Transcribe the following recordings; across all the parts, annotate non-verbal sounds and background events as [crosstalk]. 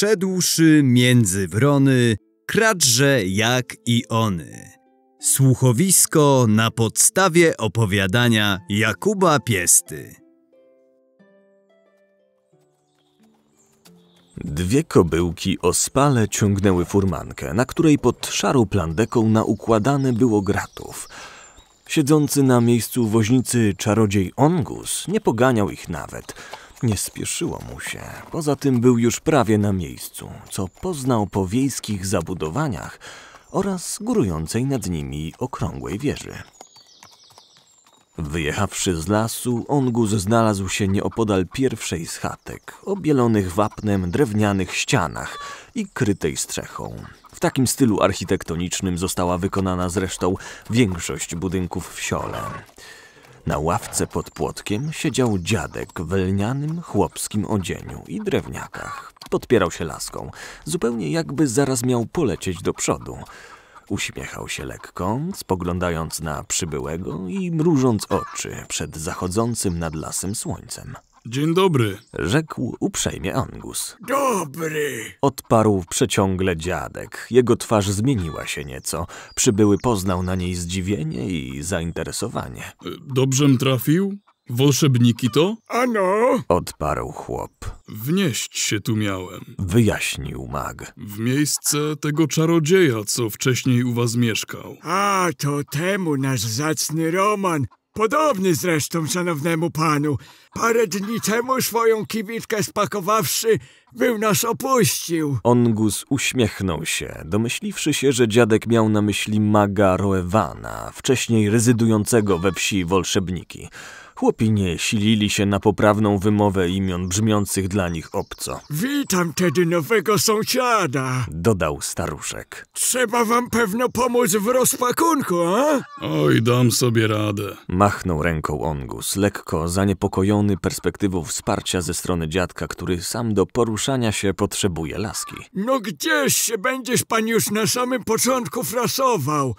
wszedłszy między wrony, kradże jak i ony. Słuchowisko na podstawie opowiadania Jakuba Piesty. Dwie kobyłki ospale ciągnęły furmankę, na której pod szarą plandeką naukładane było gratów. Siedzący na miejscu woźnicy czarodziej Ongus nie poganiał ich nawet – nie spieszyło mu się. Poza tym był już prawie na miejscu, co poznał po wiejskich zabudowaniach oraz górującej nad nimi okrągłej wieży. Wyjechawszy z lasu, Onguz znalazł się nieopodal pierwszej z chatek, obielonych wapnem drewnianych ścianach i krytej strzechą. W takim stylu architektonicznym została wykonana zresztą większość budynków w Siole. Na ławce pod płotkiem siedział dziadek w lnianym chłopskim odzieniu i drewniakach. Podpierał się laską, zupełnie jakby zaraz miał polecieć do przodu. Uśmiechał się lekko, spoglądając na przybyłego i mrużąc oczy przed zachodzącym nad lasem słońcem. Dzień dobry. Rzekł uprzejmie Angus. Dobry. Odparł przeciągle dziadek. Jego twarz zmieniła się nieco. Przybyły poznał na niej zdziwienie i zainteresowanie. Dobrzem trafił? Wolszebniki to? Ano! Odparł chłop. Wnieść się tu miałem. Wyjaśnił mag. W miejsce tego czarodzieja, co wcześniej u was mieszkał. A, to temu nasz zacny Roman Podobny zresztą szanownemu panu. Parę dni temu swoją kibitkę spakowawszy, był nas opuścił. Ongus uśmiechnął się, domyśliwszy się, że dziadek miał na myśli maga Roewana, wcześniej rezydującego we wsi Wolszebniki. Chłopi nie silili się na poprawną wymowę imion brzmiących dla nich obco. Witam tedy nowego sąsiada, dodał staruszek. Trzeba wam pewno pomóc w rozpakunku, a? Oj, dam sobie radę. Machnął ręką Ongus, lekko zaniepokojony perspektywą wsparcia ze strony dziadka, który sam do poruszania się potrzebuje laski. No gdzieś się będziesz pan już na samym początku frasował?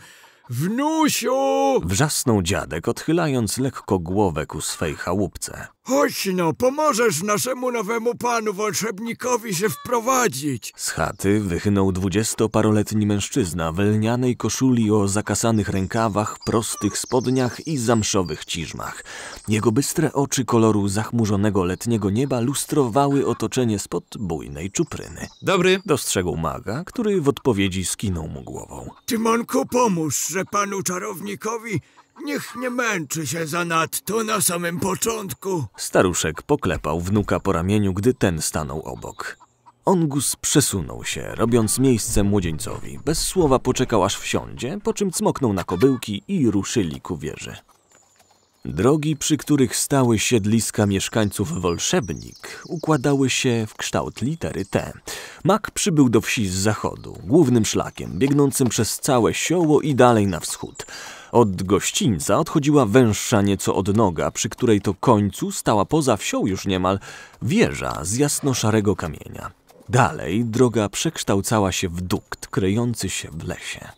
Wnusiu! Wrzasnął dziadek, odchylając lekko głowę ku swej chałupce. Chodź no, pomożesz naszemu nowemu panu wolszebnikowi się wprowadzić. Z chaty wychynął dwudziestoparoletni mężczyzna w lnianej koszuli o zakasanych rękawach, prostych spodniach i zamszowych ciżmach. Jego bystre oczy koloru zachmurzonego letniego nieba lustrowały otoczenie spod bujnej czupryny. Dobry. Dostrzegł maga, który w odpowiedzi skinął mu głową. Tymonku, pomóż, że panu czarownikowi Niech nie męczy się zanadto na samym początku. Staruszek poklepał wnuka po ramieniu, gdy ten stanął obok. Ongus przesunął się, robiąc miejsce młodzieńcowi. Bez słowa poczekał aż wsiądzie, po czym cmoknął na kobyłki i ruszyli ku wieży. Drogi, przy których stały siedliska mieszkańców Wolszebnik, układały się w kształt litery T. Mak przybył do wsi z zachodu, głównym szlakiem, biegnącym przez całe sioło i dalej na wschód. Od gościńca odchodziła węższa nieco odnoga, przy której to końcu stała poza wsią już niemal wieża z jasno-szarego kamienia. Dalej droga przekształcała się w dukt kryjący się w lesie.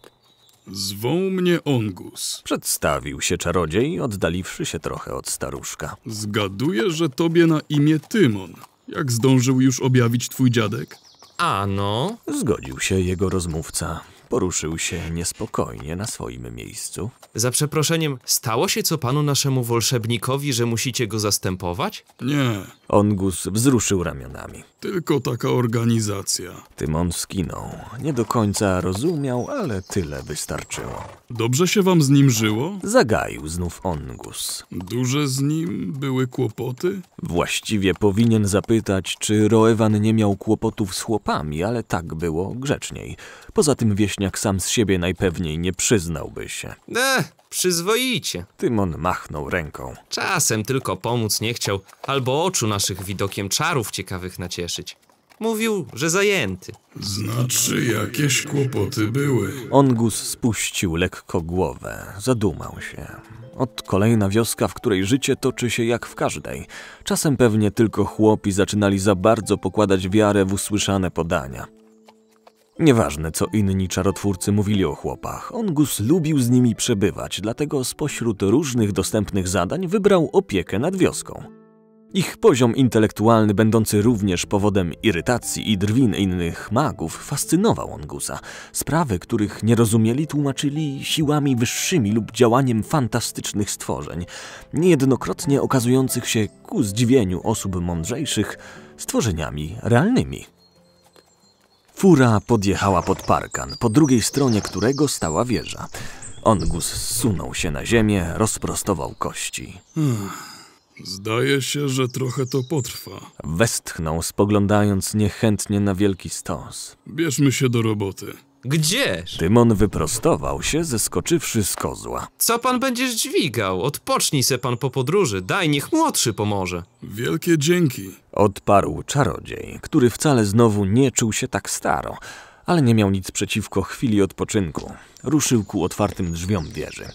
Zwą mnie Ongus. Przedstawił się czarodziej, oddaliwszy się trochę od staruszka. Zgaduję, że tobie na imię Tymon. Jak zdążył już objawić twój dziadek? Ano. Zgodził się jego rozmówca. Poruszył się niespokojnie na swoim miejscu. Za przeproszeniem, stało się co panu naszemu wolszebnikowi, że musicie go zastępować? Nie, Ongus wzruszył ramionami. Tylko taka organizacja. Tymon skinął. Nie do końca rozumiał, ale tyle wystarczyło. Dobrze się wam z nim żyło? Zagaił znów Ongus. Duże z nim były kłopoty? Właściwie powinien zapytać, czy Roewan nie miał kłopotów z chłopami, ale tak było grzeczniej. Poza tym wieśniak sam z siebie najpewniej nie przyznałby się. Eh, przyzwoicie. Tymon machnął ręką. Czasem tylko pomóc nie chciał, albo oczu naszych widokiem czarów ciekawych nacieszyć. Mówił, że zajęty. Znaczy, jakieś kłopoty były. Ongus spuścił lekko głowę, zadumał się. Od kolejna wioska, w której życie toczy się jak w każdej. Czasem pewnie tylko chłopi zaczynali za bardzo pokładać wiarę w usłyszane podania. Nieważne, co inni czarotwórcy mówili o chłopach, Ongus lubił z nimi przebywać, dlatego spośród różnych dostępnych zadań wybrał opiekę nad wioską. Ich poziom intelektualny, będący również powodem irytacji i drwin innych magów, fascynował Ongusa. Sprawy, których nie rozumieli, tłumaczyli siłami wyższymi lub działaniem fantastycznych stworzeń, niejednokrotnie okazujących się ku zdziwieniu osób mądrzejszych stworzeniami realnymi. Fura podjechała pod parkan, po drugiej stronie którego stała wieża. Ongus zsunął się na ziemię, rozprostował kości. Hmm. Zdaje się, że trochę to potrwa. Westchnął, spoglądając niechętnie na wielki stos. Bierzmy się do roboty. Gdzież? Dymon wyprostował się, zeskoczywszy z kozła. Co pan będziesz dźwigał? Odpocznij se pan po podróży. Daj, niech młodszy pomoże. Wielkie dzięki. Odparł czarodziej, który wcale znowu nie czuł się tak staro, ale nie miał nic przeciwko chwili odpoczynku. Ruszył ku otwartym drzwiom wieży.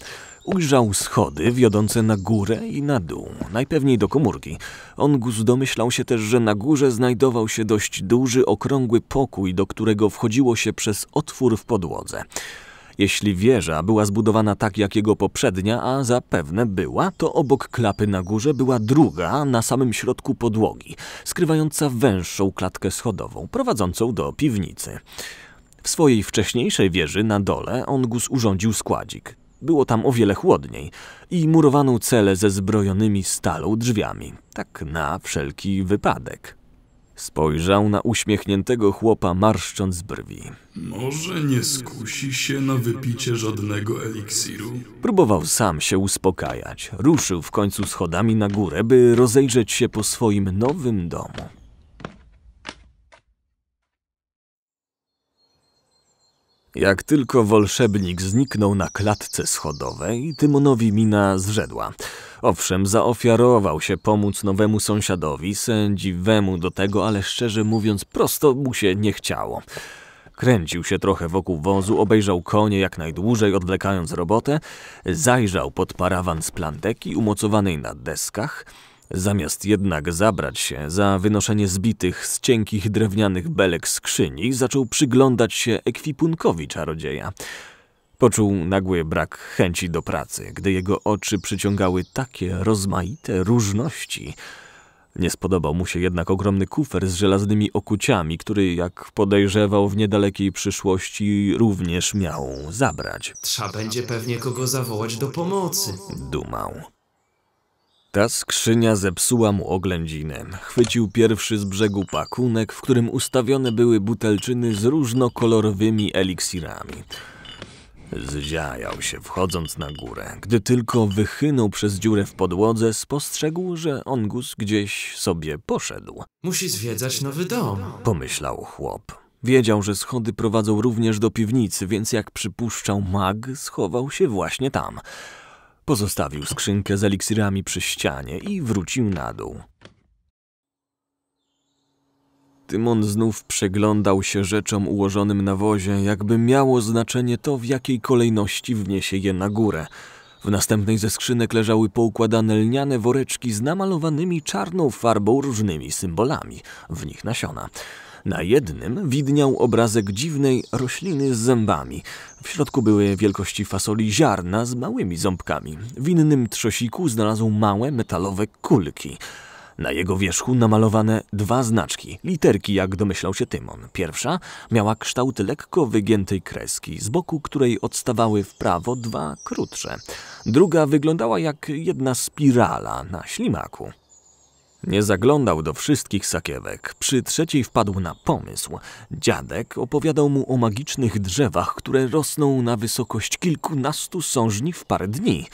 Ujrzał schody wiodące na górę i na dół, najpewniej do komórki. Ongus domyślał się też, że na górze znajdował się dość duży, okrągły pokój, do którego wchodziło się przez otwór w podłodze. Jeśli wieża była zbudowana tak jak jego poprzednia, a zapewne była, to obok klapy na górze była druga na samym środku podłogi, skrywająca węższą klatkę schodową, prowadzącą do piwnicy. W swojej wcześniejszej wieży na dole Ongus urządził składzik. Było tam o wiele chłodniej i murowaną celę ze zbrojonymi stalą drzwiami, tak na wszelki wypadek. Spojrzał na uśmiechniętego chłopa, marszcząc brwi. Może nie skusi się na wypicie żadnego eliksiru? Próbował sam się uspokajać. Ruszył w końcu schodami na górę, by rozejrzeć się po swoim nowym domu. Jak tylko wolszebnik zniknął na klatce schodowej, Tymonowi mina zrzedła. Owszem, zaofiarował się pomóc nowemu sąsiadowi, sędziwemu do tego, ale szczerze mówiąc, prosto mu się nie chciało. Kręcił się trochę wokół wozu, obejrzał konie jak najdłużej, odwlekając robotę, zajrzał pod parawan z planteki umocowanej na deskach, Zamiast jednak zabrać się za wynoszenie zbitych z cienkich drewnianych belek skrzyni, zaczął przyglądać się ekwipunkowi czarodzieja. Poczuł nagły brak chęci do pracy, gdy jego oczy przyciągały takie rozmaite różności. Nie spodobał mu się jednak ogromny kufer z żelaznymi okuciami, który, jak podejrzewał, w niedalekiej przyszłości również miał zabrać. Trzeba będzie pewnie kogo zawołać do pomocy, dumał. Ta skrzynia zepsuła mu oględzinę. Chwycił pierwszy z brzegu pakunek, w którym ustawione były butelczyny z różnokolorowymi eliksirami. Zziajał się, wchodząc na górę. Gdy tylko wychynął przez dziurę w podłodze, spostrzegł, że Ongus gdzieś sobie poszedł. Musi zwiedzać nowy dom, pomyślał chłop. Wiedział, że schody prowadzą również do piwnicy, więc jak przypuszczał mag, schował się właśnie tam. Pozostawił skrzynkę z eliksirami przy ścianie i wrócił na dół. Tymon znów przeglądał się rzeczom ułożonym na wozie, jakby miało znaczenie to, w jakiej kolejności wniesie je na górę. W następnej ze skrzynek leżały poukładane lniane woreczki z namalowanymi czarną farbą różnymi symbolami, w nich nasiona. Na jednym widniał obrazek dziwnej rośliny z zębami. W środku były wielkości fasoli ziarna z małymi ząbkami. W innym trzosiku znalazł małe metalowe kulki. Na jego wierzchu namalowane dwa znaczki, literki jak domyślał się Tymon. Pierwsza miała kształt lekko wygiętej kreski, z boku której odstawały w prawo dwa krótsze. Druga wyglądała jak jedna spirala na ślimaku. Nie zaglądał do wszystkich sakiewek. Przy trzeciej wpadł na pomysł. Dziadek opowiadał mu o magicznych drzewach, które rosną na wysokość kilkunastu sążni w parę dni.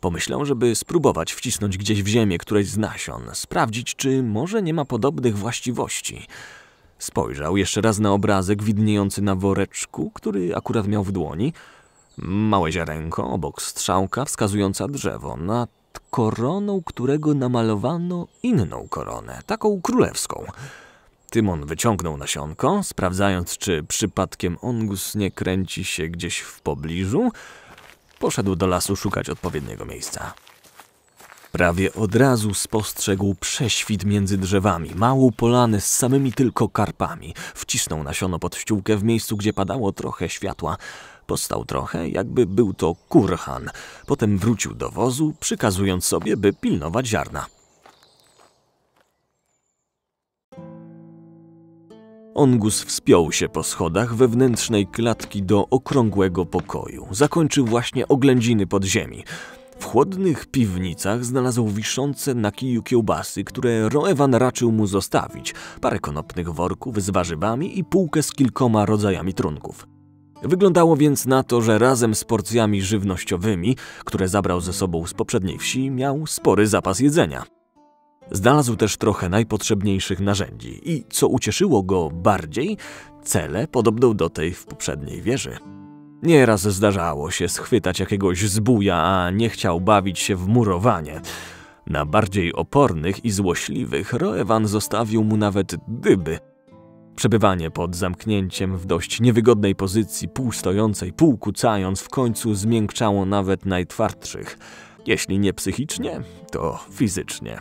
Pomyślał, żeby spróbować wcisnąć gdzieś w ziemię któreś z nasion, sprawdzić, czy może nie ma podobnych właściwości. Spojrzał jeszcze raz na obrazek widniejący na woreczku, który akurat miał w dłoni. Małe ziarenko obok strzałka wskazująca drzewo. Na koroną, którego namalowano inną koronę, taką królewską. Tymon wyciągnął nasionko, sprawdzając, czy przypadkiem ongus nie kręci się gdzieś w pobliżu. Poszedł do lasu szukać odpowiedniego miejsca. Prawie od razu spostrzegł prześwit między drzewami, małą polanę z samymi tylko karpami. Wcisnął nasiono pod ściółkę w miejscu, gdzie padało trochę światła. Postał trochę, jakby był to kurhan. Potem wrócił do wozu, przykazując sobie, by pilnować ziarna. Ongus wspiął się po schodach wewnętrznej klatki do okrągłego pokoju. Zakończył właśnie oględziny podziemi. W chłodnych piwnicach znalazł wiszące na kiju kiełbasy, które Roewan raczył mu zostawić, parę konopnych worków z warzywami i półkę z kilkoma rodzajami trunków. Wyglądało więc na to, że razem z porcjami żywnościowymi, które zabrał ze sobą z poprzedniej wsi, miał spory zapas jedzenia. Znalazł też trochę najpotrzebniejszych narzędzi i, co ucieszyło go bardziej, cele podobną do tej w poprzedniej wieży. Nieraz zdarzało się schwytać jakiegoś zbuja, a nie chciał bawić się w murowanie. Na bardziej opornych i złośliwych Roewan zostawił mu nawet dyby – Przebywanie pod zamknięciem w dość niewygodnej pozycji, pół stojącej, pół kucając, w końcu zmiękczało nawet najtwardszych. Jeśli nie psychicznie, to fizycznie.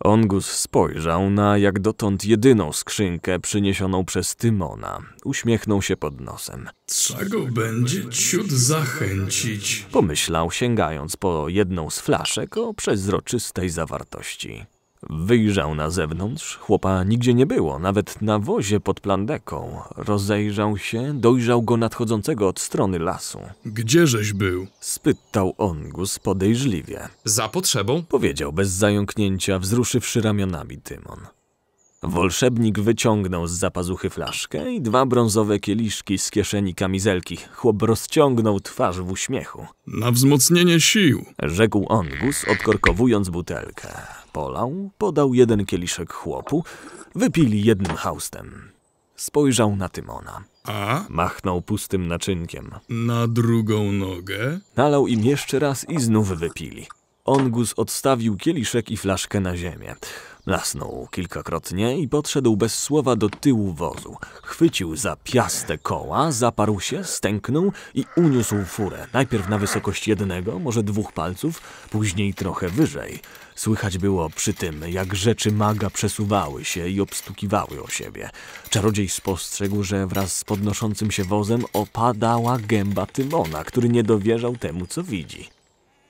Ongus spojrzał na jak dotąd jedyną skrzynkę przyniesioną przez Tymona. Uśmiechnął się pod nosem. Czego będzie ciut zachęcić? Pomyślał, sięgając po jedną z flaszek o przezroczystej zawartości. Wyjrzał na zewnątrz, chłopa nigdzie nie było, nawet na wozie pod plandeką. Rozejrzał się, dojrzał go nadchodzącego od strony lasu. Gdzieżeś był? spytał Ongus podejrzliwie. Za potrzebą? powiedział bez zająknięcia, wzruszywszy ramionami Tymon. Wolszebnik wyciągnął z zapazuchy flaszkę i dwa brązowe kieliszki z kieszeni kamizelki. Chłop rozciągnął twarz w uśmiechu. Na wzmocnienie sił, rzekł Ongus, odkorkowując butelkę polał, podał jeden kieliszek chłopu, wypili jednym haustem. Spojrzał na Tymona. A? Machnął pustym naczynkiem. Na drugą nogę? Nalał im jeszcze raz i znów wypili. Ongus odstawił kieliszek i flaszkę na ziemię. Lasnął kilkakrotnie i podszedł bez słowa do tyłu wozu. Chwycił za piaste koła, zaparł się, stęknął i uniósł furę. Najpierw na wysokość jednego, może dwóch palców, później trochę wyżej. Słychać było przy tym, jak rzeczy maga przesuwały się i obstukiwały o siebie. Czarodziej spostrzegł, że wraz z podnoszącym się wozem opadała gęba Tymona, który nie dowierzał temu, co widzi.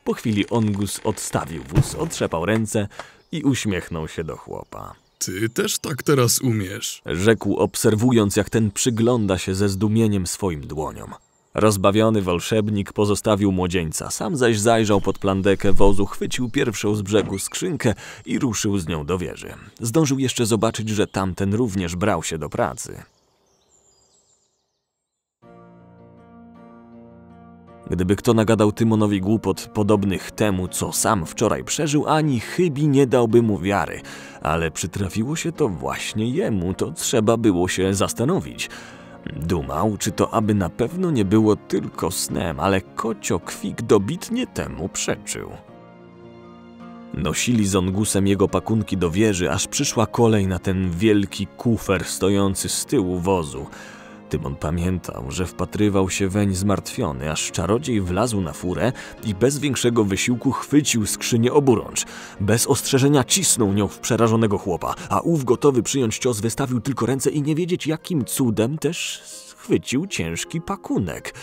Po chwili Ongus odstawił wóz, otrzepał ręce i uśmiechnął się do chłopa. Ty też tak teraz umiesz, rzekł, obserwując, jak ten przygląda się ze zdumieniem swoim dłoniom. Rozbawiony wolszebnik pozostawił młodzieńca, sam zaś zajrzał pod plandekę wozu, chwycił pierwszą z brzegu skrzynkę i ruszył z nią do wieży. Zdążył jeszcze zobaczyć, że tamten również brał się do pracy. Gdyby kto nagadał Tymonowi głupot podobnych temu, co sam wczoraj przeżył, ani chybi nie dałby mu wiary. Ale przytrafiło się to właśnie jemu, to trzeba było się zastanowić. Dumał, czy to aby na pewno nie było tylko snem, ale kocio kwik dobitnie temu przeczył. Nosili z ongusem jego pakunki do wieży, aż przyszła kolej na ten wielki kufer stojący z tyłu wozu – Tymon pamiętał, że wpatrywał się weń zmartwiony, aż czarodziej wlazł na furę i bez większego wysiłku chwycił skrzynię oburącz. Bez ostrzeżenia cisnął nią w przerażonego chłopa, a ów gotowy przyjąć cios wystawił tylko ręce i nie wiedzieć jakim cudem też schwycił ciężki pakunek.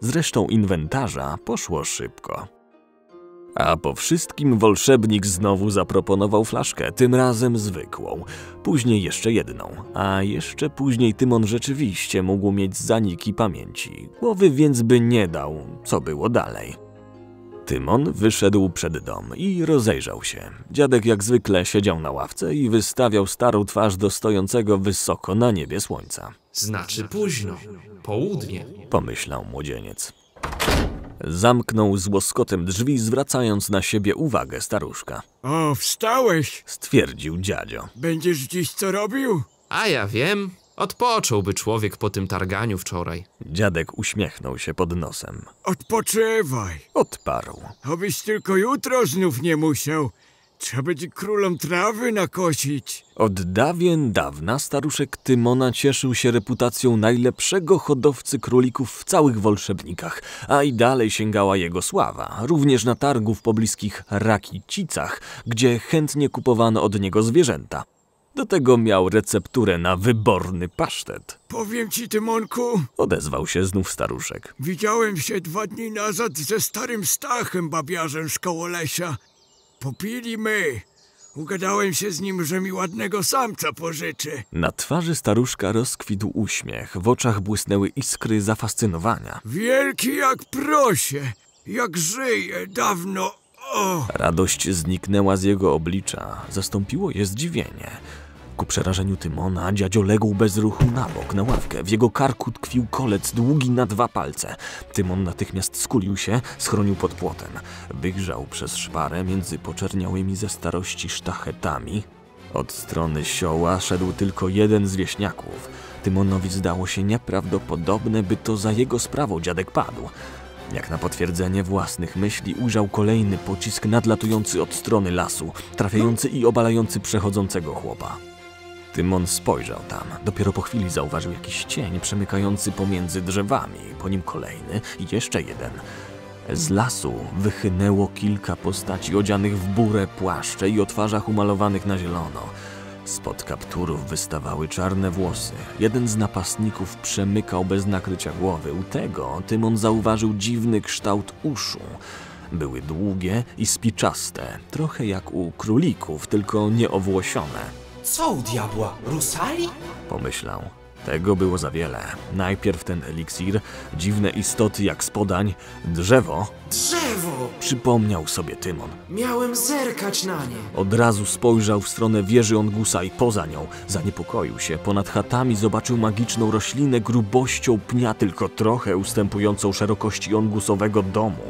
Zresztą inwentarza poszło szybko. A po wszystkim wolszebnik znowu zaproponował flaszkę, tym razem zwykłą. Później jeszcze jedną, a jeszcze później Tymon rzeczywiście mógł mieć zaniki pamięci. Głowy więc by nie dał, co było dalej. Tymon wyszedł przed dom i rozejrzał się. Dziadek jak zwykle siedział na ławce i wystawiał starą twarz do stojącego wysoko na niebie słońca. Znaczy późno, południe, pomyślał młodzieniec. Zamknął z łoskotem drzwi, zwracając na siebie uwagę staruszka. O, wstałeś! Stwierdził dziadzio. Będziesz dziś co robił? A ja wiem. Odpocząłby człowiek po tym targaniu wczoraj. Dziadek uśmiechnął się pod nosem. Odpoczywaj. Odparł. Obyś tylko jutro znów nie musiał. Trzeba będzie królom trawy nakosić. Od dawien dawna staruszek Tymona cieszył się reputacją najlepszego hodowcy królików w całych Wolszebnikach, a i dalej sięgała jego sława, również na targu w pobliskich Rakicicach, gdzie chętnie kupowano od niego zwierzęta. Do tego miał recepturę na wyborny pasztet. Powiem ci, Tymonku, odezwał się znów staruszek. Widziałem się dwa dni nazad ze starym Stachem, babiarzem z Kołolesia. Popili my. Ugadałem się z nim, że mi ładnego samca pożyczy. Na twarzy staruszka rozkwitł uśmiech, w oczach błysnęły iskry zafascynowania. Wielki jak prosie, jak żyje dawno. O. Radość zniknęła z jego oblicza, zastąpiło je zdziwienie. Ku przerażeniu Tymona dziadzio legł bez ruchu na bok, na ławkę. W jego karku tkwił kolec długi na dwa palce. Tymon natychmiast skulił się, schronił pod płotem. Wygrzał przez szparę między poczerniałymi ze starości sztachetami. Od strony sioła szedł tylko jeden z wieśniaków. Tymonowi zdało się nieprawdopodobne, by to za jego sprawą dziadek padł. Jak na potwierdzenie własnych myśli ujrzał kolejny pocisk nadlatujący od strony lasu, trafiający i obalający przechodzącego chłopa. Tymon spojrzał tam. Dopiero po chwili zauważył jakiś cień przemykający pomiędzy drzewami, po nim kolejny i jeszcze jeden. Z lasu wychynęło kilka postaci odzianych w burę płaszcze i o twarzach umalowanych na zielono. Spod kapturów wystawały czarne włosy. Jeden z napastników przemykał bez nakrycia głowy. U tego Tymon zauważył dziwny kształt uszu. Były długie i spiczaste, trochę jak u królików, tylko nieowłosione. Co u diabła? Rusali? Pomyślał. Tego było za wiele. Najpierw ten eliksir, dziwne istoty jak spodań, drzewo. Drzewo! Przypomniał sobie Tymon. Miałem zerkać na nie. Od razu spojrzał w stronę wieży Ongusa i poza nią. Zaniepokoił się. Ponad chatami zobaczył magiczną roślinę grubością pnia, tylko trochę ustępującą szerokości Ongusowego domu.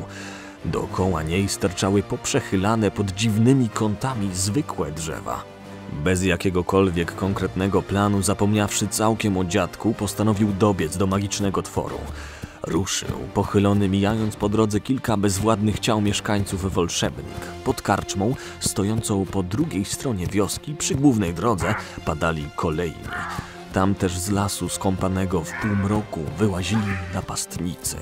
Dookoła niej sterczały poprzechylane pod dziwnymi kątami zwykłe drzewa. Bez jakiegokolwiek konkretnego planu, zapomniawszy całkiem o dziadku, postanowił dobiec do magicznego tworu. Ruszył, pochylony mijając po drodze kilka bezwładnych ciał mieszkańców Wolszebnik. Pod karczmą, stojącą po drugiej stronie wioski, przy głównej drodze, padali kolejni. Tam też z lasu skąpanego w półmroku wyłazili napastnicy.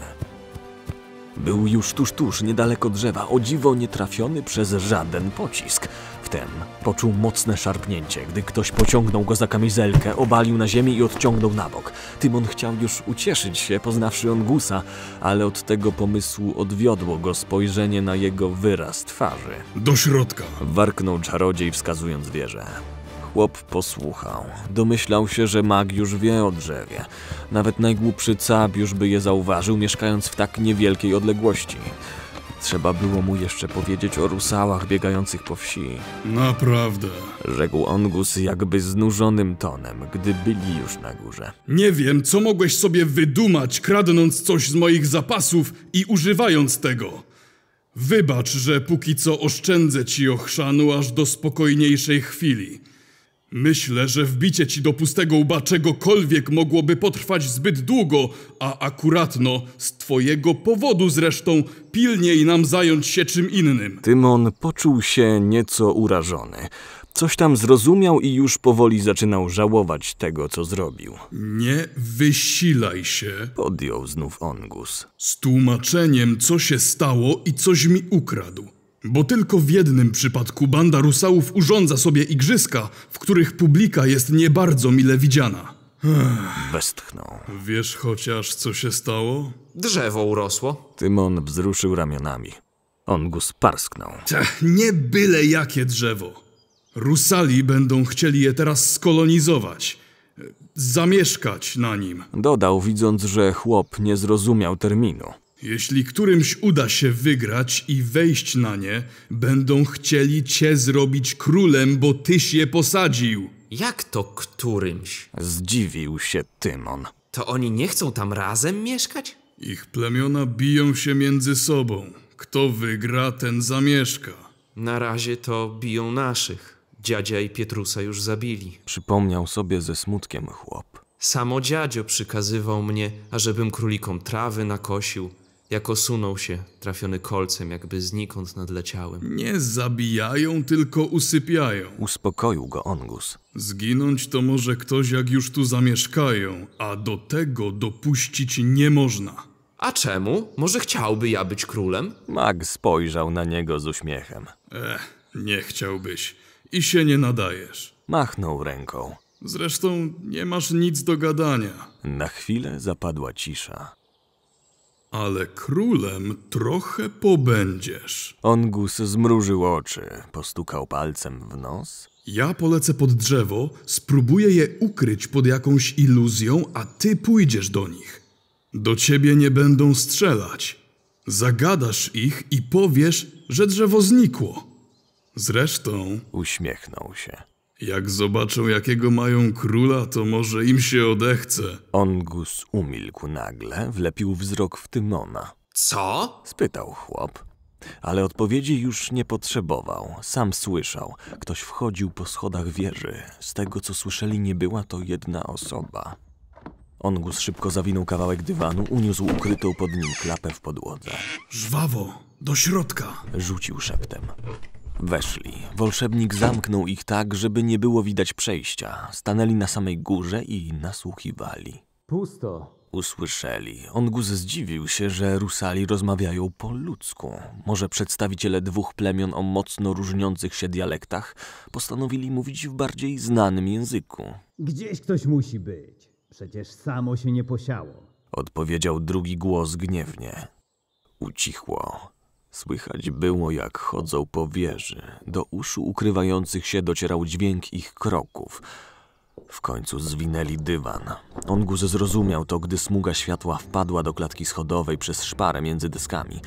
Był już tuż, tuż, niedaleko drzewa, o dziwo nie trafiony przez żaden pocisk. Wtem poczuł mocne szarpnięcie, gdy ktoś pociągnął go za kamizelkę, obalił na ziemi i odciągnął na bok. Tymon chciał już ucieszyć się, poznawszy Ongusa, ale od tego pomysłu odwiodło go spojrzenie na jego wyraz twarzy. Do środka! Warknął czarodziej, wskazując wieżę. Chłop posłuchał. Domyślał się, że mag już wie o drzewie. Nawet najgłupszy cab już by je zauważył, mieszkając w tak niewielkiej odległości. Trzeba było mu jeszcze powiedzieć o rusałach biegających po wsi. Naprawdę. Rzekł Ongus jakby znużonym tonem, gdy byli już na górze. Nie wiem, co mogłeś sobie wydumać, kradnąc coś z moich zapasów i używając tego. Wybacz, że póki co oszczędzę ci ochrzanu aż do spokojniejszej chwili. Myślę, że wbicie ci do pustego łba czegokolwiek mogłoby potrwać zbyt długo, a akuratno, z twojego powodu zresztą, pilniej nam zająć się czym innym. Tymon poczuł się nieco urażony. Coś tam zrozumiał i już powoli zaczynał żałować tego, co zrobił. Nie wysilaj się, podjął znów Ongus. Z tłumaczeniem, co się stało i coś mi ukradł. Bo tylko w jednym przypadku banda rusałów urządza sobie igrzyska, w których publika jest nie bardzo mile widziana. Westchnął. Wiesz chociaż, co się stało? Drzewo urosło. Tymon wzruszył ramionami. Ongus parsknął. Tch, nie byle jakie drzewo. Rusali będą chcieli je teraz skolonizować. Zamieszkać na nim. Dodał, widząc, że chłop nie zrozumiał terminu. Jeśli którymś uda się wygrać i wejść na nie, będą chcieli cię zrobić królem, bo tyś je posadził. Jak to którymś? Zdziwił się Tymon. To oni nie chcą tam razem mieszkać? Ich plemiona biją się między sobą. Kto wygra, ten zamieszka. Na razie to biją naszych. Dziadzia i Pietrusa już zabili. Przypomniał sobie ze smutkiem chłop. Samo dziadzio przykazywał mnie, ażebym królikom trawy nakosił, jak osunął się, trafiony kolcem, jakby znikąd nadleciałem. Nie zabijają, tylko usypiają. Uspokoił go Ongus. Zginąć to może ktoś, jak już tu zamieszkają, a do tego dopuścić nie można. A czemu? Może chciałby ja być królem? Mag spojrzał na niego z uśmiechem. Ech, nie chciałbyś. I się nie nadajesz. Machnął ręką. Zresztą nie masz nic do gadania. Na chwilę zapadła cisza ale królem trochę pobędziesz. Ongus zmrużył oczy, postukał palcem w nos. Ja polecę pod drzewo, spróbuję je ukryć pod jakąś iluzją, a ty pójdziesz do nich. Do ciebie nie będą strzelać. Zagadasz ich i powiesz, że drzewo znikło. Zresztą. Uśmiechnął się. Jak zobaczą, jakiego mają króla, to może im się odechce. Ongus umilkł nagle, wlepił wzrok w Tymona. Co? spytał chłop. Ale odpowiedzi już nie potrzebował. Sam słyszał. Ktoś wchodził po schodach wieży. Z tego, co słyszeli, nie była to jedna osoba. Ongus szybko zawinął kawałek dywanu, uniósł ukrytą pod nim klapę w podłodze. Żwawo, do środka! rzucił szeptem. Weszli. Wolszebnik zamknął ich tak, żeby nie było widać przejścia. Stanęli na samej górze i nasłuchiwali. Pusto. Usłyszeli. Ongus zdziwił się, że Rusali rozmawiają po ludzku. Może przedstawiciele dwóch plemion o mocno różniących się dialektach postanowili mówić w bardziej znanym języku. Gdzieś ktoś musi być. Przecież samo się nie posiało. Odpowiedział drugi głos gniewnie. Ucichło. Słychać było, jak chodzą po wieży. Do uszu ukrywających się docierał dźwięk ich kroków. W końcu zwinęli dywan. Onguz zrozumiał to, gdy smuga światła wpadła do klatki schodowej przez szparę między deskami.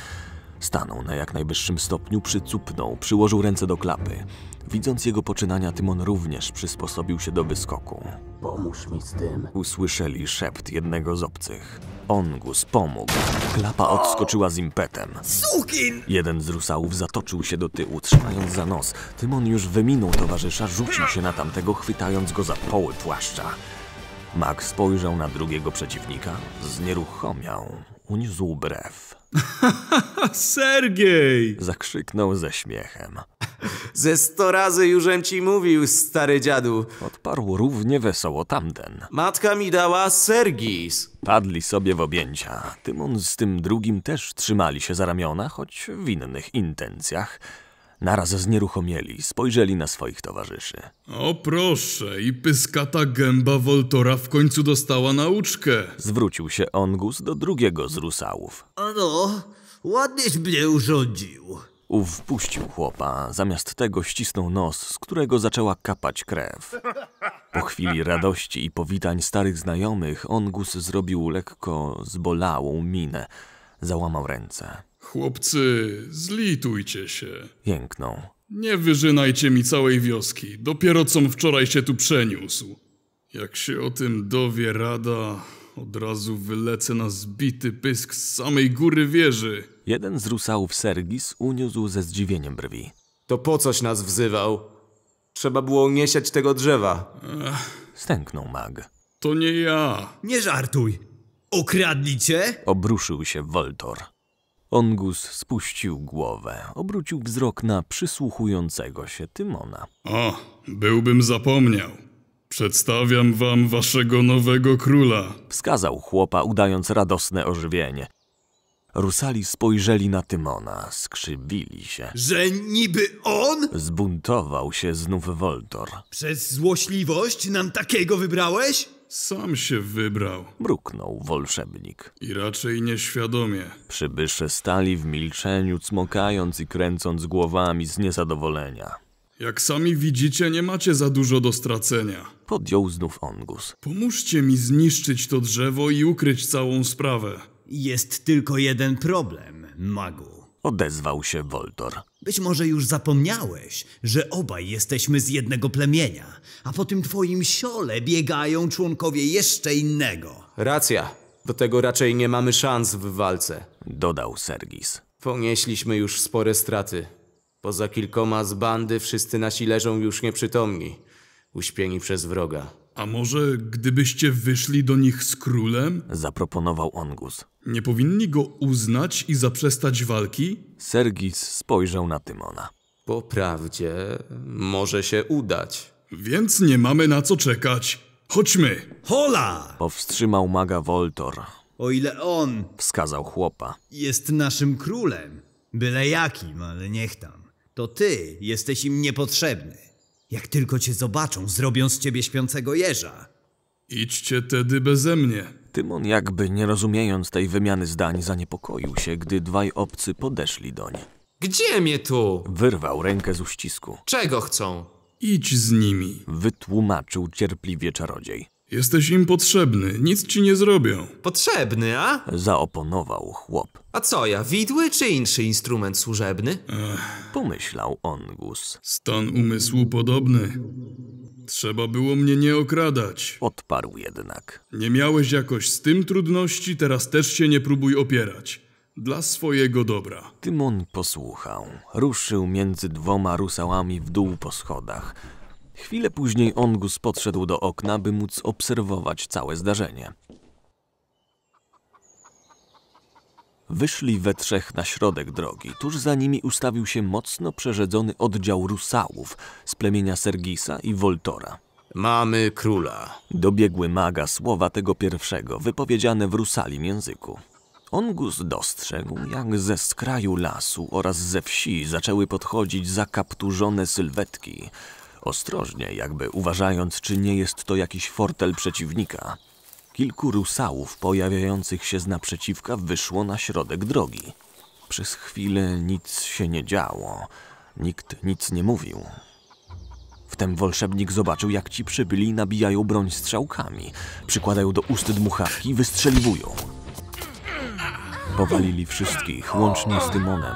Stanął na jak najwyższym stopniu, przycupnął, przyłożył ręce do klapy. Widząc jego poczynania, Tymon również przysposobił się do wyskoku. Pomóż mi z tym. Usłyszeli szept jednego z obcych. Ongus pomógł. Klapa odskoczyła z impetem. Sukin! Jeden z rusałów zatoczył się do tyłu, trzymając za nos. Tymon już wyminął towarzysza, rzucił się na tamtego, chwytając go za poły płaszcza. Max spojrzał na drugiego przeciwnika, znieruchomiał, uniósł brew. [laughs] Sergiej! Zakrzyknął ze śmiechem. Ze sto razy jużem ci mówił, stary dziadu. Odparł równie wesoło tamten. Matka mi dała Sergis. Padli sobie w objęcia. Tymon z tym drugim też trzymali się za ramiona, choć w innych intencjach. Naraz znieruchomieli, spojrzeli na swoich towarzyszy. O proszę, i pyskata gęba Woltora w końcu dostała nauczkę. Zwrócił się Ongus do drugiego z rusałów. Ano, ładnieś mnie urządził. Ów puścił chłopa, zamiast tego ścisnął nos, z którego zaczęła kapać krew. Po chwili radości i powitań starych znajomych, Ongus zrobił lekko zbolałą minę. Załamał ręce. Chłopcy, zlitujcie się. Jęknął. Nie wyrzynajcie mi całej wioski. Dopiero com wczoraj się tu przeniósł. Jak się o tym dowie rada, od razu wylecę na zbity pysk z samej góry wieży. Jeden z rusałów Sergis uniósł ze zdziwieniem brwi. To po coś nas wzywał? Trzeba było nie tego drzewa. Ech. Stęknął mag. To nie ja. Nie żartuj. Okradli cię? Obruszył się Woltor. Ongus spuścił głowę, obrócił wzrok na przysłuchującego się Tymona. O, byłbym zapomniał. Przedstawiam wam waszego nowego króla. Wskazał chłopa, udając radosne ożywienie. Rusali spojrzeli na Tymona, skrzywili się. Że niby on? Zbuntował się znów Woltor. Przez złośliwość nam takiego wybrałeś? Sam się wybrał. Bruknął wolszebnik. I raczej nieświadomie. Przybysze stali w milczeniu, cmokając i kręcąc głowami z niezadowolenia. Jak sami widzicie, nie macie za dużo do stracenia. Podjął znów Ongus. Pomóżcie mi zniszczyć to drzewo i ukryć całą sprawę. Jest tylko jeden problem, magu odezwał się Woltor. Być może już zapomniałeś, że obaj jesteśmy z jednego plemienia, a po tym twoim siole biegają członkowie jeszcze innego. Racja. Do tego raczej nie mamy szans w walce, dodał Sergis. Ponieśliśmy już spore straty. Poza kilkoma z bandy wszyscy nasi leżą już nieprzytomni, uśpieni przez wroga. A może gdybyście wyszli do nich z królem? Zaproponował Ongus. Nie powinni go uznać i zaprzestać walki? Sergis spojrzał na Tymona. Po prawdzie, może się udać. Więc nie mamy na co czekać. Chodźmy! Hola! Powstrzymał maga Voltor. O ile on, wskazał chłopa, jest naszym królem, byle jakim, ale niech tam, to ty jesteś im niepotrzebny. Jak tylko cię zobaczą, zrobią z ciebie śpiącego jeża. Idźcie tedy beze mnie. Tymon, jakby nie rozumiejąc tej wymiany zdań, zaniepokoił się, gdy dwaj obcy podeszli doń. Gdzie mnie tu? Wyrwał rękę z uścisku. Czego chcą? Idź z nimi. Wytłumaczył cierpliwie czarodziej. Jesteś im potrzebny, nic ci nie zrobią. Potrzebny, a? Zaoponował chłop. A co ja, widły czy inszy instrument służebny? Ech. Pomyślał Ongus. Stan umysłu podobny. Trzeba było mnie nie okradać. Odparł jednak. Nie miałeś jakoś z tym trudności, teraz też się nie próbuj opierać. Dla swojego dobra. Tymon posłuchał. Ruszył między dwoma rusałami w dół po schodach. Chwilę później Ongus podszedł do okna, by móc obserwować całe zdarzenie. Wyszli we trzech na środek drogi. Tuż za nimi ustawił się mocno przerzedzony oddział rusałów z plemienia Sergisa i Voltora. Mamy króla. Dobiegły maga słowa tego pierwszego, wypowiedziane w rusalim języku. Ongus dostrzegł, jak ze skraju lasu oraz ze wsi zaczęły podchodzić zakapturzone sylwetki – Ostrożnie, jakby uważając, czy nie jest to jakiś fortel przeciwnika. Kilku rusałów pojawiających się z naprzeciwka wyszło na środek drogi. Przez chwilę nic się nie działo. Nikt nic nie mówił. Wtem wolszebnik zobaczył, jak ci przybyli nabijają broń strzałkami, przykładają do ust dmuchawki i wystrzeliwują. Powalili wszystkich, łącznie z Dymonem,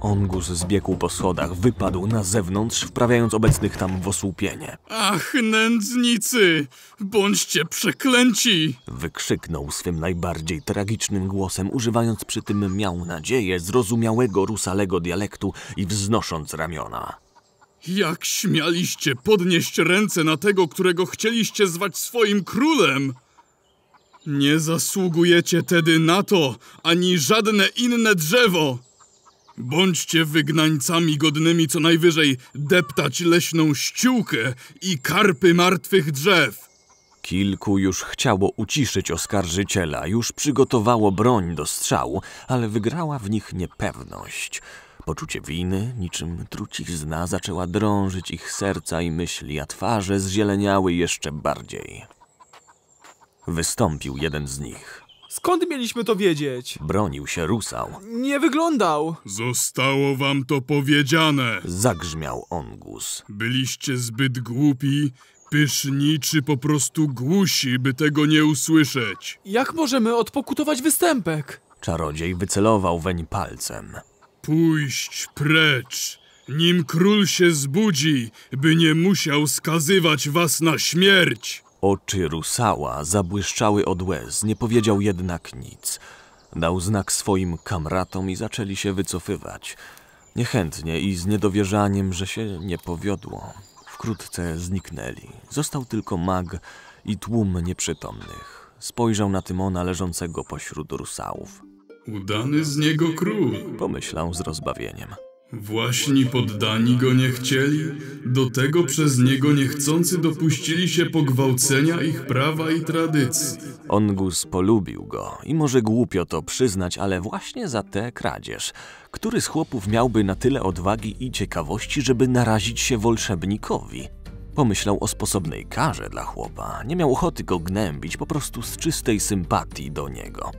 Ongus zbiegł po schodach, wypadł na zewnątrz, wprawiając obecnych tam w osłupienie. Ach, nędznicy! Bądźcie przeklęci! Wykrzyknął swym najbardziej tragicznym głosem, używając przy tym, miał nadzieję, zrozumiałego rusalego dialektu i wznosząc ramiona. Jak śmialiście podnieść ręce na tego, którego chcieliście zwać swoim królem? Nie zasługujecie tedy na to, ani żadne inne drzewo! Bądźcie wygnańcami godnymi co najwyżej deptać leśną ściółkę i karpy martwych drzew. Kilku już chciało uciszyć oskarżyciela, już przygotowało broń do strzału, ale wygrała w nich niepewność. Poczucie winy, niczym trucizna, zaczęła drążyć ich serca i myśli, a twarze zzieleniały jeszcze bardziej. Wystąpił jeden z nich. Skąd mieliśmy to wiedzieć? Bronił się rusał. Nie wyglądał. Zostało wam to powiedziane. Zagrzmiał Ongus. Byliście zbyt głupi, pyszni czy po prostu głusi, by tego nie usłyszeć. Jak możemy odpokutować występek? Czarodziej wycelował weń palcem. Pójść precz, nim król się zbudzi, by nie musiał skazywać was na śmierć. Oczy Rusała zabłyszczały od łez, nie powiedział jednak nic. Dał znak swoim kamratom i zaczęli się wycofywać. Niechętnie i z niedowierzaniem, że się nie powiodło. Wkrótce zniknęli. Został tylko mag i tłum nieprzytomnych. Spojrzał na Tymona leżącego pośród rusałów. Udany z niego król, pomyślał z rozbawieniem. Właśnie poddani go nie chcieli, do tego przez niego niechcący dopuścili się pogwałcenia ich prawa i tradycji. Ongus polubił go i może głupio to przyznać, ale właśnie za tę kradzież. Który z chłopów miałby na tyle odwagi i ciekawości, żeby narazić się wolszebnikowi? Pomyślał o sposobnej karze dla chłopa, nie miał ochoty go gnębić, po prostu z czystej sympatii do niego.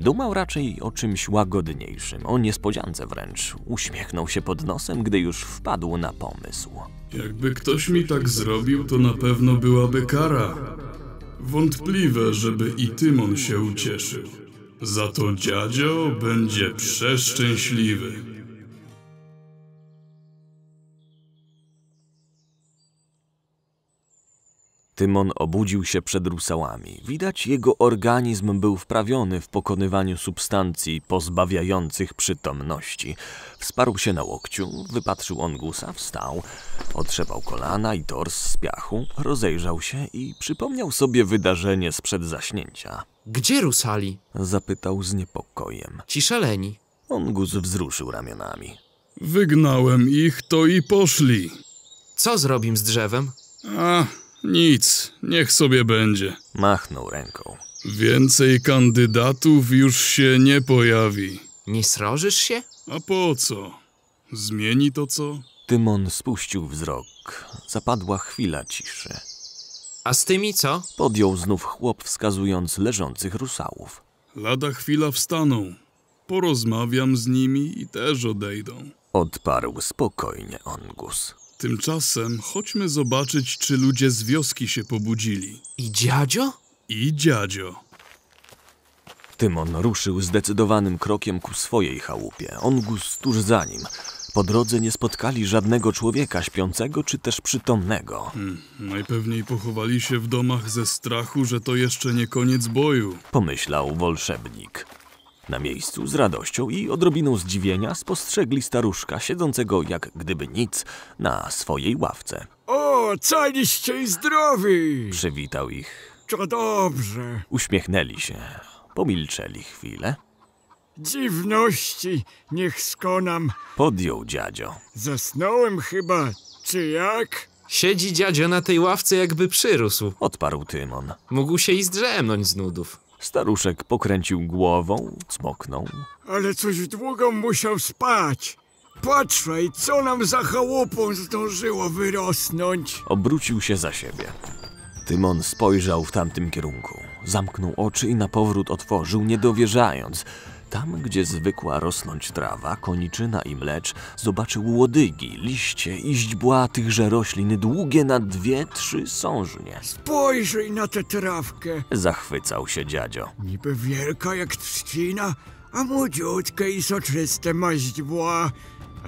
Dumał raczej o czymś łagodniejszym, o niespodziance wręcz. Uśmiechnął się pod nosem, gdy już wpadł na pomysł. Jakby ktoś mi tak zrobił, to na pewno byłaby kara. Wątpliwe, żeby i Tymon się ucieszył. Za to dziadzio będzie przeszczęśliwy. Tymon obudził się przed rusałami. Widać, jego organizm był wprawiony w pokonywaniu substancji pozbawiających przytomności. Wsparł się na łokciu, wypatrzył ongusa, wstał, otrzepał kolana i tors z piachu, rozejrzał się i przypomniał sobie wydarzenie sprzed zaśnięcia. Gdzie rusali? zapytał z niepokojem. Ci szaleni. Ongus wzruszył ramionami. Wygnałem ich, to i poszli. Co zrobim z drzewem? A, nic, niech sobie będzie. Machnął ręką. Więcej kandydatów już się nie pojawi. Nie srożysz się? A po co? Zmieni to co? Tymon spuścił wzrok. Zapadła chwila ciszy. A z tymi co? Podjął znów chłop, wskazując leżących rusałów. Lada chwila wstaną. Porozmawiam z nimi i też odejdą. Odparł spokojnie Ongus. Tymczasem chodźmy zobaczyć, czy ludzie z wioski się pobudzili. I dziadzio? I dziadzio. Tymon ruszył zdecydowanym krokiem ku swojej chałupie. Ongus tuż za nim. Po drodze nie spotkali żadnego człowieka śpiącego czy też przytomnego. Hmm, najpewniej pochowali się w domach ze strachu, że to jeszcze nie koniec boju. Pomyślał wolszebnik. Na miejscu z radością i odrobiną zdziwienia spostrzegli staruszka siedzącego jak gdyby nic na swojej ławce. O, caliście i zdrowi! Przywitał ich. To dobrze. Uśmiechnęli się, pomilczeli chwilę. Dziwności niech skonam. Podjął dziadzio. Zasnąłem chyba, czy jak? Siedzi dziadzio na tej ławce jakby przyrósł. Odparł Tymon. Mógł się i zdrzemnąć z nudów. Staruszek pokręcił głową, cmoknął. Ale coś długo musiał spać. Patrzaj, co nam za chałupą zdążyło wyrosnąć. Obrócił się za siebie. Tymon spojrzał w tamtym kierunku. Zamknął oczy i napowrót otworzył, niedowierzając. dowierzając – tam, gdzie zwykła rosnąć trawa, koniczyna i mlecz, zobaczył łodygi, liście i źdźbła tychże roślin długie na dwie, trzy sążnie. Spojrzyj na tę trawkę! Zachwycał się dziadzio. Niby wielka jak trzcina, a młodziutkie i soczyste ma źdźbła.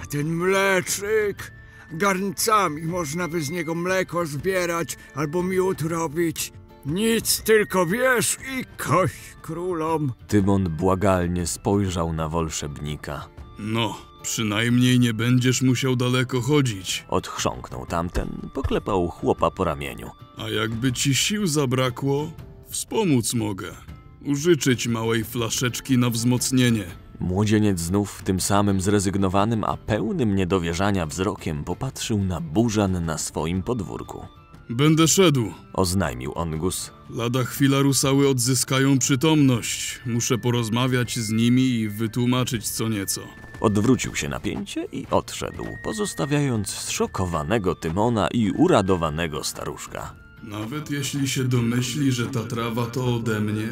A ten mleczyk... Garncami można by z niego mleko zbierać albo miód robić. Nic tylko wiesz i koś królom. Tymon błagalnie spojrzał na wolszebnika. No, przynajmniej nie będziesz musiał daleko chodzić. Odchrząknął tamten, poklepał chłopa po ramieniu. A jakby ci sił zabrakło, wspomóc mogę. Użyczyć małej flaszeczki na wzmocnienie. Młodzieniec znów tym samym zrezygnowanym, a pełnym niedowierzania wzrokiem popatrzył na burzan na swoim podwórku. Będę szedł, oznajmił Ongus. Lada chwila rusały odzyskają przytomność. Muszę porozmawiać z nimi i wytłumaczyć co nieco. Odwrócił się napięcie i odszedł, pozostawiając zszokowanego Tymona i uradowanego staruszka. Nawet jeśli się domyśli, że ta trawa to ode mnie,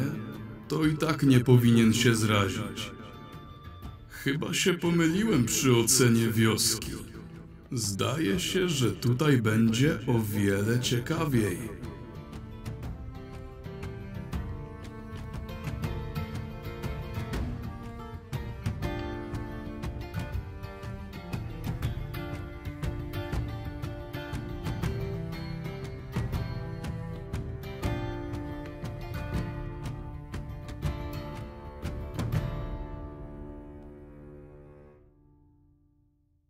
to i tak nie powinien się zrazić. Chyba się pomyliłem przy ocenie wioski. Zdaje się, że tutaj będzie o wiele ciekawiej.